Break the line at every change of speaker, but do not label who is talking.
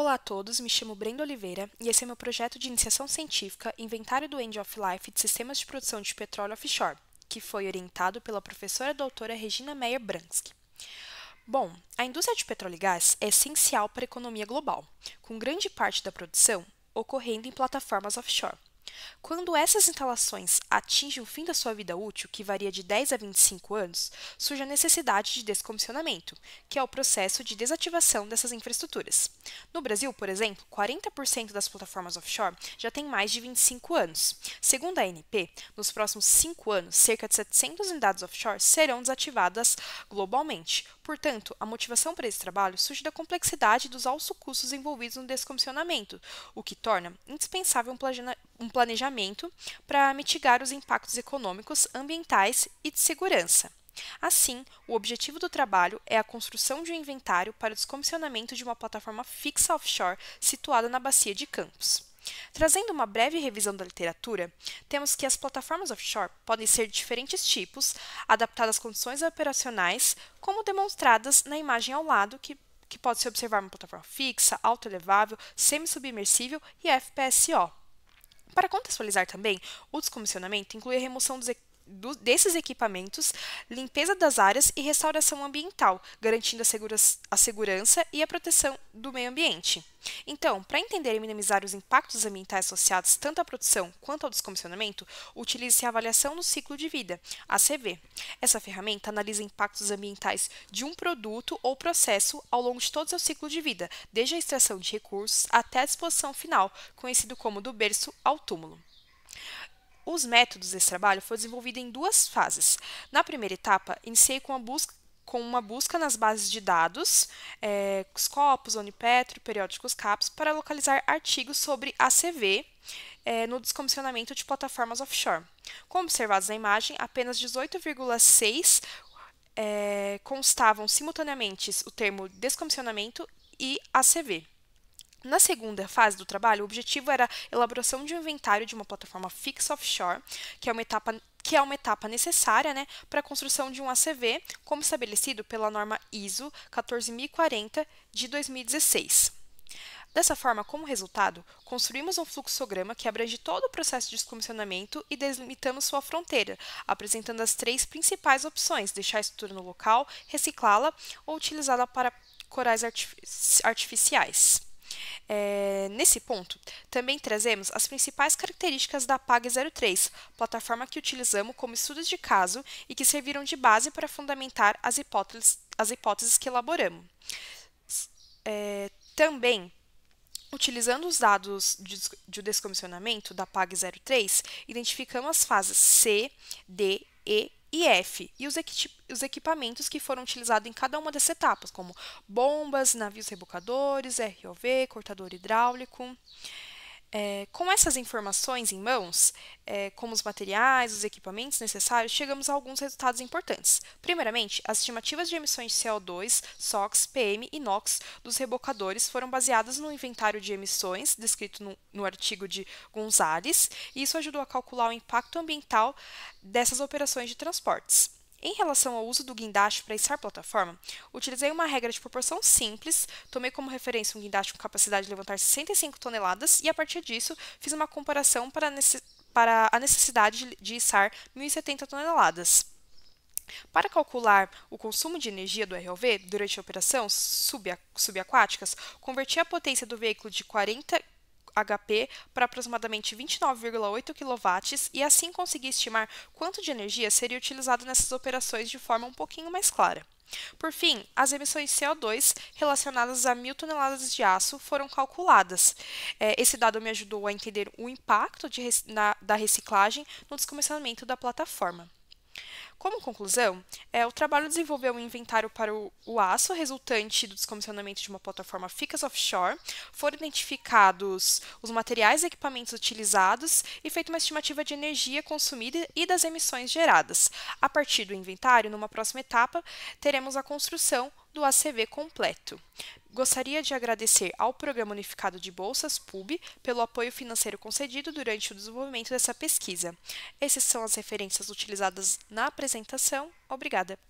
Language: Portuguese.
Olá a todos, me chamo Brenda Oliveira e esse é meu projeto de iniciação científica Inventário do End of Life de Sistemas de Produção de Petróleo Offshore, que foi orientado pela professora doutora Regina Meyer Bransky. Bom, a indústria de petróleo e gás é essencial para a economia global, com grande parte da produção ocorrendo em plataformas offshore. Quando essas instalações atingem o fim da sua vida útil, que varia de 10 a 25 anos, surge a necessidade de descomissionamento, que é o processo de desativação dessas infraestruturas. No Brasil, por exemplo, 40% das plataformas offshore já têm mais de 25 anos. Segundo a ANP, nos próximos 5 anos, cerca de 700 unidades offshore serão desativadas globalmente. Portanto, a motivação para esse trabalho surge da complexidade dos altos custos envolvidos no descomissionamento, o que torna indispensável um um planejamento para mitigar os impactos econômicos, ambientais e de segurança. Assim, o objetivo do trabalho é a construção de um inventário para o descomissionamento de uma plataforma fixa offshore situada na bacia de Campos. Trazendo uma breve revisão da literatura, temos que as plataformas offshore podem ser de diferentes tipos, adaptadas às condições operacionais, como demonstradas na imagem ao lado, que, que pode se observar uma plataforma fixa, autoelevável, semi-submersível e FPSO. Para contextualizar também, o descomissionamento inclui a remoção dos do, desses equipamentos, limpeza das áreas e restauração ambiental, garantindo a, segura, a segurança e a proteção do meio ambiente. Então, para entender e minimizar os impactos ambientais associados tanto à produção quanto ao descomissionamento, utilize-se a avaliação do ciclo de vida, a CV. Essa ferramenta analisa impactos ambientais de um produto ou processo ao longo de todo o seu ciclo de vida, desde a extração de recursos até a disposição final, conhecido como do berço ao túmulo. Os métodos desse trabalho foram desenvolvidos em duas fases. Na primeira etapa, iniciei com uma busca, com uma busca nas bases de dados, é, Scopus, Onipetro, periódicos CAPS, para localizar artigos sobre ACV é, no descomissionamento de plataformas offshore. Como observados na imagem, apenas 18,6 é, constavam simultaneamente o termo descomissionamento e ACV. Na segunda fase do trabalho, o objetivo era a elaboração de um inventário de uma plataforma fixa offshore, que é uma etapa que é uma etapa necessária né, para a construção de um ACV, como estabelecido pela norma ISO 14040 de 2016. Dessa forma, como resultado, construímos um fluxograma que abrange todo o processo de descomissionamento e delimitamos sua fronteira, apresentando as três principais opções: deixar a estrutura no local, reciclá-la ou utilizá-la para corais artificiais. É, nesse ponto, também trazemos as principais características da PAG03, plataforma que utilizamos como estudos de caso e que serviram de base para fundamentar as hipóteses, as hipóteses que elaboramos. É, também Utilizando os dados de descomissionamento da PAG03, identificamos as fases C, D, E e F, e os, os equipamentos que foram utilizados em cada uma dessas etapas, como bombas, navios rebocadores, ROV, cortador hidráulico. É, com essas informações em mãos, é, como os materiais, os equipamentos necessários, chegamos a alguns resultados importantes. Primeiramente, as estimativas de emissões de CO2, SOx, PM e NOx dos rebocadores foram baseadas no inventário de emissões descrito no, no artigo de Gonzales, e isso ajudou a calcular o impacto ambiental dessas operações de transportes. Em relação ao uso do guindaste para içar plataforma, utilizei uma regra de proporção simples, tomei como referência um guindaste com capacidade de levantar 65 toneladas e, a partir disso, fiz uma comparação para, para a necessidade de içar 1.070 toneladas. Para calcular o consumo de energia do ROV durante a operação subaquáticas, converti a potência do veículo de 40 HP para aproximadamente 29,8 kW e assim conseguir estimar quanto de energia seria utilizado nessas operações de forma um pouquinho mais clara. Por fim, as emissões de CO2 relacionadas a mil toneladas de aço foram calculadas. É, esse dado me ajudou a entender o impacto de, na, da reciclagem no descomissionamento da plataforma. Como conclusão, é, o trabalho desenvolveu um inventário para o, o aço resultante do descomissionamento de uma plataforma Ficas Offshore, foram identificados os materiais e equipamentos utilizados e feita uma estimativa de energia consumida e das emissões geradas. A partir do inventário, numa próxima etapa, teremos a construção do ACV completo. Gostaria de agradecer ao Programa Unificado de Bolsas, PUB, pelo apoio financeiro concedido durante o desenvolvimento dessa pesquisa. Essas são as referências utilizadas na apresentação. Obrigada.